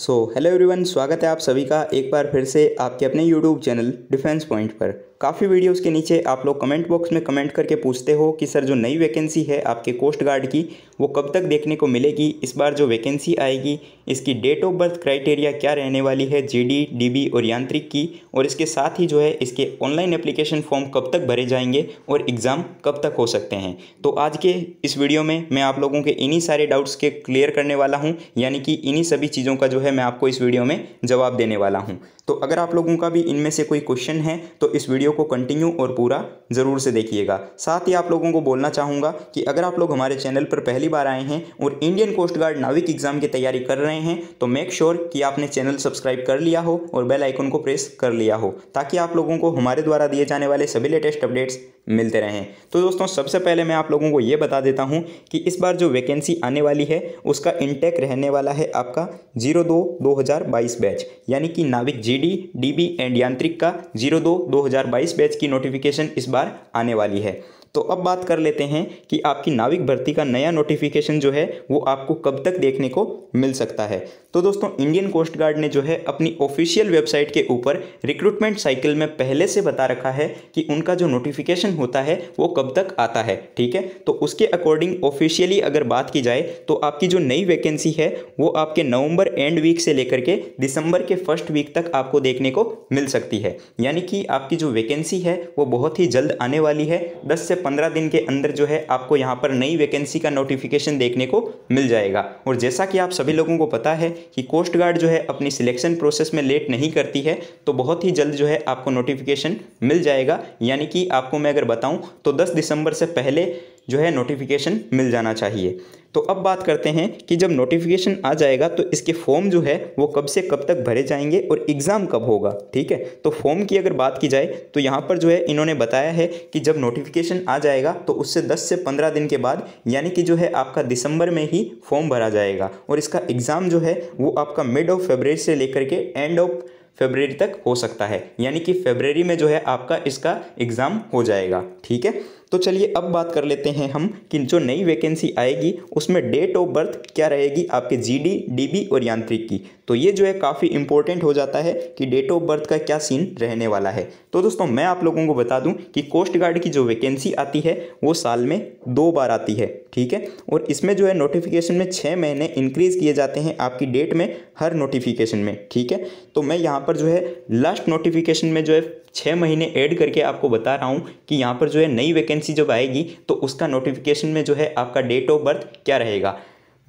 so hello everyone स्वागत है आप सभी का एक बार फिर से आपके अपने यूट्यूब चैनल डिफेंस पॉइंट पर काफ़ी वीडियोस के नीचे आप लोग कमेंट बॉक्स में कमेंट करके पूछते हो कि सर जो नई वैकेंसी है आपके कोस्ट गार्ड की वो कब तक देखने को मिलेगी इस बार जो वैकेंसी आएगी इसकी डेट ऑफ बर्थ क्राइटेरिया क्या रहने वाली है जीडी, डीबी और यांत्रिक की और इसके साथ ही जो है इसके ऑनलाइन एप्लीकेशन फॉर्म कब तक भरे जाएंगे और एग्ज़ाम कब तक हो सकते हैं तो आज के इस वीडियो में मैं आप लोगों के इन्हीं सारे डाउट्स के क्लियर करने वाला हूँ यानी कि इन्हीं सभी चीज़ों का जो है मैं आपको इस वीडियो में जवाब देने वाला हूँ तो अगर आप लोगों का भी इनमें से कोई क्वेश्चन है तो इस वीडियो वीडियो को कंटिन्यू और पूरा ज़रूर से देखिएगा साथ ही आप लोगों को बोलना चाहूँगा कि अगर आप लोग हमारे चैनल पर पहली बार आए हैं और Indian coast guard Navik exam की तैयारी कर रहे हैं तो मेक श्योर sure कि आपने चैनल सब्सक्राइब कर लिया हो और बेल आइकन को प्रेस कर लिया हो ताकि आप लोगों को हमारे द्वारा दिए जाने वाले सभी लेटेस्ट अपडेट्स मिलते रहें तो दोस्तों सबसे पहले मैं आप लोगों को ये बता देता हूँ कि इस बार जो वैकेंसी आने वाली है उसका इनटेक रहने वाला है आपका जीरो दो दो बैच यानी कि नाविक जी डी एंड यांत्रिक का जीरो दो दो बाईस बैच की नोटिफिकेशन इस बार आने वाली है तो अब बात कर लेते हैं कि आपकी नाविक भर्ती का नया नोटिफिकेशन जो है वो आपको कब तक देखने को मिल सकता है तो दोस्तों इंडियन कोस्ट गार्ड ने जो है अपनी ऑफिशियल वेबसाइट के ऊपर रिक्रूटमेंट साइकिल में पहले से बता रखा है कि उनका जो नोटिफिकेशन होता है वो कब तक आता है ठीक है तो उसके अकॉर्डिंग ऑफिशियली अगर बात की जाए तो आपकी जो नई वैकेंसी है वो आपके नवंबर एंड वीक से लेकर के दिसंबर के फर्स्ट वीक तक आपको देखने को मिल सकती है यानी कि आपकी जो वैकेंसी है वो बहुत ही जल्द आने वाली है दस से पंद्रह दिन के अंदर जो है आपको यहाँ पर नई वैकेंसी का नोटिफिकेशन देखने को मिल जाएगा और जैसा कि आप सभी लोगों को पता है कि कोस्ट गार्ड जो है अपनी सिलेक्शन प्रोसेस में लेट नहीं करती है तो बहुत ही जल्द जो है आपको नोटिफिकेशन मिल जाएगा यानी कि आपको मैं अगर बताऊँ तो दस दिसंबर से पहले जो है नोटिफिकेशन मिल जाना चाहिए तो अब बात करते हैं कि जब नोटिफिकेशन आ जाएगा तो इसके फॉर्म जो है वो कब से कब तक भरे जाएंगे और एग्ज़ाम कब होगा ठीक है तो फॉर्म की अगर बात की जाए तो यहाँ पर जो है इन्होंने बताया है कि जब नोटिफिकेशन आ जाएगा तो उससे 10 से 15 दिन के बाद यानी कि जो है आपका दिसंबर में ही फॉर्म भरा जाएगा और इसका एग्ज़ाम जो है वो आपका मिड ऑफ फेबररी से लेकर के एंड ऑफ फेबररी तक हो सकता है यानी कि फेबररी में जो है आपका इसका एग्ज़ाम हो जाएगा ठीक है तो चलिए अब बात कर लेते हैं हम कि जो नई वैकेंसी आएगी उसमें डेट ऑफ बर्थ क्या रहेगी आपके जीडी डीबी और यांत्रिक की तो ये जो है काफ़ी इंपॉर्टेंट हो जाता है कि डेट ऑफ बर्थ का क्या सीन रहने वाला है तो दोस्तों मैं आप लोगों को बता दूं कि कोस्ट गार्ड की जो वैकेंसी आती है वो साल में दो बार आती है ठीक है और इसमें जो है नोटिफिकेशन में छः महीने इंक्रीज़ किए जाते हैं आपकी डेट में हर नोटिफिकेशन में ठीक है तो मैं यहाँ पर जो है लास्ट नोटिफिकेशन में जो है छः महीने ऐड करके आपको बता रहा हूँ कि यहाँ पर जो है नई वैकेंसी वैकेंसी जब आएगी तो उसका नोटिफिकेशन में जो है आपका डेट ऑफ बर्थ क्या रहेगा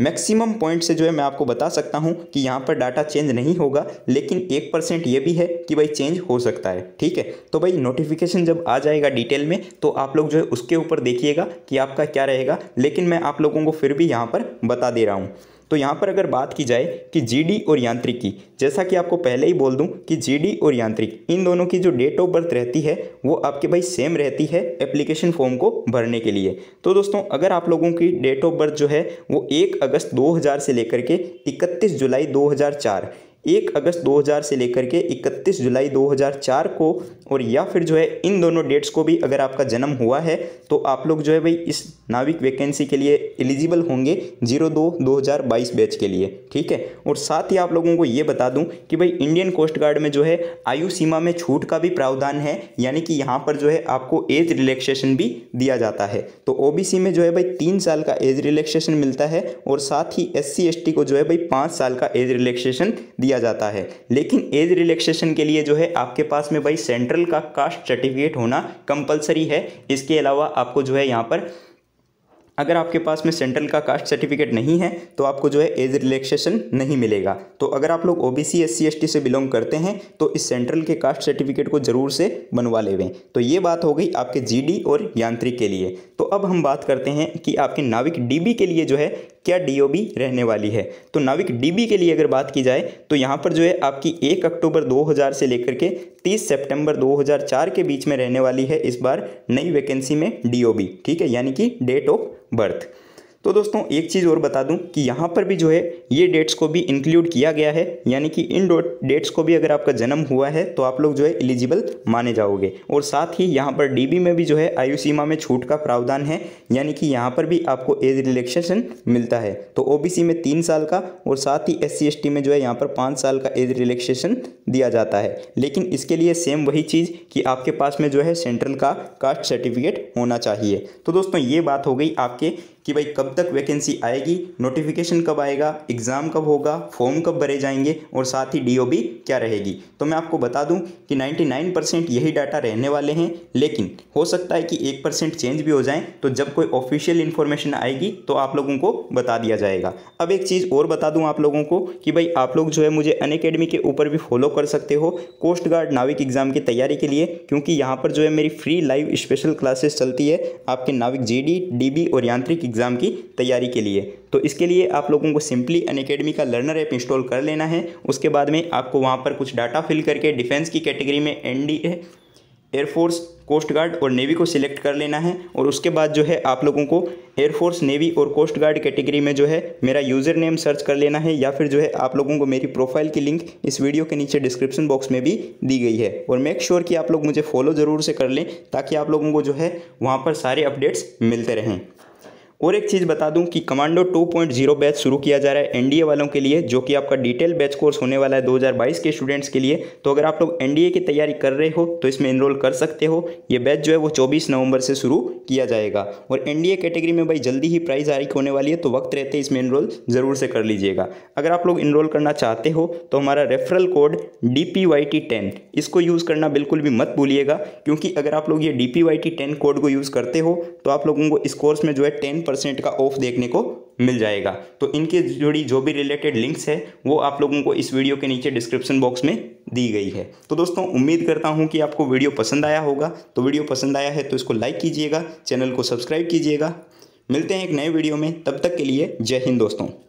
मैक्सिमम पॉइंट से जो है मैं आपको बता सकता हूं कि यहाँ पर डाटा चेंज नहीं होगा लेकिन एक परसेंट ये भी है कि भाई चेंज हो सकता है ठीक है तो भाई नोटिफिकेशन जब आ जाएगा डिटेल में तो आप लोग जो है उसके ऊपर देखिएगा कि आपका क्या रहेगा लेकिन मैं आप लोगों को फिर भी यहाँ पर बता दे रहा हूँ तो यहाँ पर अगर बात की जाए कि जीडी और यांत्रिक की जैसा कि आपको पहले ही बोल दूँ कि जीडी और यांत्रिक इन दोनों की जो डेट ऑफ बर्थ रहती है वो आपके भाई सेम रहती है एप्लीकेशन फॉर्म को भरने के लिए तो दोस्तों अगर आप लोगों की डेट ऑफ बर्थ जो है वो एक अगस्त दो से लेकर के इकतीस जुलाई दो एक अगस्त 2000 से लेकर के 31 जुलाई 2004 को और या फिर जो है इन दोनों डेट्स को भी अगर आपका जन्म हुआ है तो आप लोग जो है भाई इस नाविक वैकेंसी के लिए एलिजिबल होंगे जीरो दो दो हज़ार बाईस बैच के लिए ठीक है और साथ ही आप लोगों को ये बता दूं कि भाई इंडियन कोस्ट गार्ड में जो है आयु सीमा में छूट का भी प्रावधान है यानी कि यहाँ पर जो है आपको एज रिलैक्सेशन भी दिया जाता है तो ओ में जो है भाई तीन साल का एज रिलैक्सेशन मिलता है और साथ ही एस सी को जो है भाई पाँच साल का एज रिलैक्सेशन दिया दिया जाता है लेकिन एज रिलैक्सेशन के लिए जो है आपके पास में भाई सेंट्रल का कास्ट सर्टिफिकेट होना कंपलसरी है इसके अलावा आपको जो है यहाँ पर अगर आपके पास में सेंट्रल का कास्ट सर्टिफिकेट नहीं है तो आपको जो है एज रिलैक्सेशन नहीं मिलेगा तो अगर आप लोग ओबीसी एससी एसटी से बिलोंग करते हैं तो इस सेंट्रल के कास्ट सर्टिफिकेट को ज़रूर से बनवा लेवें तो ये बात हो गई आपके जीडी और यांत्रिक के लिए तो अब हम बात करते हैं कि आपके नाविक डी के लिए जो है क्या डीओबी रहने वाली है तो नाविक डीबी के लिए अगर बात की जाए तो यहाँ पर जो है आपकी एक अक्टूबर 2000 से लेकर के 30 सितंबर 2004 के बीच में रहने वाली है इस बार नई वैकेंसी में डीओबी ठीक है यानी कि डेट ऑफ बर्थ तो दोस्तों एक चीज़ और बता दूं कि यहाँ पर भी जो है ये डेट्स को भी इंक्लूड किया गया है यानी कि इन डेट्स को भी अगर आपका जन्म हुआ है तो आप लोग जो है एलिजिबल माने जाओगे और साथ ही यहाँ पर डीबी में भी जो है आयु सीमा में छूट का प्रावधान है यानी कि यहाँ पर भी आपको एज रिलेक्सेशन मिलता है तो ओ में तीन साल का और साथ ही एस सी में जो है यहाँ पर पाँच साल का एज रिलेक्सेशन दिया जाता है लेकिन इसके लिए सेम वही चीज़ कि आपके पास में जो है सेंट्रल का कास्ट सर्टिफिकेट होना चाहिए तो दोस्तों ये बात हो गई आपके कि भाई कब तक वैकेंसी आएगी नोटिफिकेशन कब आएगा एग्ज़ाम कब होगा फॉर्म कब भरे जाएंगे और साथ ही डीओबी क्या रहेगी तो मैं आपको बता दूं कि 99 परसेंट यही डाटा रहने वाले हैं लेकिन हो सकता है कि एक परसेंट चेंज भी हो जाए तो जब कोई ऑफिशियल इन्फॉर्मेशन आएगी तो आप लोगों को बता दिया जाएगा अब एक चीज़ और बता दूँ आप लोगों को कि भाई आप लोग जो है मुझे अन के ऊपर भी फॉलो कर सकते हो कोस्ट गार्ड नाविक एग्ज़ाम की तैयारी के लिए क्योंकि यहाँ पर जो है मेरी फ्री लाइव स्पेशल क्लासेस चलती है आपके नाविक जी डी और यांत्रिक एग्जाम एग्ज़ाम की तैयारी के लिए तो इसके लिए आप लोगों को सिंपली अन अकेडमी का लर्नर ऐप इंस्टॉल कर लेना है उसके बाद में आपको वहाँ पर कुछ डाटा फिल करके डिफेंस की कैटेगरी में एन एयरफोर्स कोस्ट गार्ड और नेवी को सिलेक्ट कर लेना है और उसके बाद जो है आप लोगों को एयरफोर्स नेवी और कोस्ट गार्ड कैटेगरी में जो है मेरा यूज़र नेम सर्च कर लेना है या फिर जो है आप लोगों को मेरी प्रोफाइल की लिंक इस वीडियो के नीचे डिस्क्रिप्शन बॉक्स में भी दी गई है और मेक श्योर sure कि आप लोग मुझे फॉलो ज़रूर से कर लें ताकि आप लोगों को जो है वहाँ पर सारे अपडेट्स मिलते रहें और एक चीज़ बता दूं कि कमांडो 2.0 बैच शुरू किया जा रहा है एनडीए वालों के लिए जो कि आपका डिटेल बैच कोर्स होने वाला है 2022 के स्टूडेंट्स के लिए तो अगर आप लोग एनडीए की तैयारी कर रहे हो तो इसमें इनरोल कर सकते हो ये बैच जो है वो चौबीस नवंबर से शुरू किया जाएगा और एनडीए कैटेगरी में भाई जल्दी ही प्राइज़ जारी होने वाली है तो वक्त रहते इसमें इनरोल ज़रूर से कर लीजिएगा अगर आप लोग इनरोल करना चाहते हो तो हमारा referral code D P Y T ten इसको यूज़ करना बिल्कुल भी मत भूलिएगा क्योंकि अगर आप लोग ये D P Y T ten code को यूज़ करते हो तो आप लोगों को इस कोर्स में जो है टेन परसेंट का ऑफ देखने को मिल जाएगा तो इनके जुड़ी जो भी रिलेटेड लिंक्स है वो आप लोगों को इस वीडियो के नीचे डिस्क्रिप्शन बॉक्स में दी गई है तो दोस्तों उम्मीद करता हूँ कि आपको वीडियो पसंद आया होगा तो वीडियो पसंद आया है तो इसको लाइक कीजिएगा चैनल को सब्सक्राइब कीजिएगा मिलते हैं एक नए वीडियो में तब तक के लिए जय हिंद दोस्तों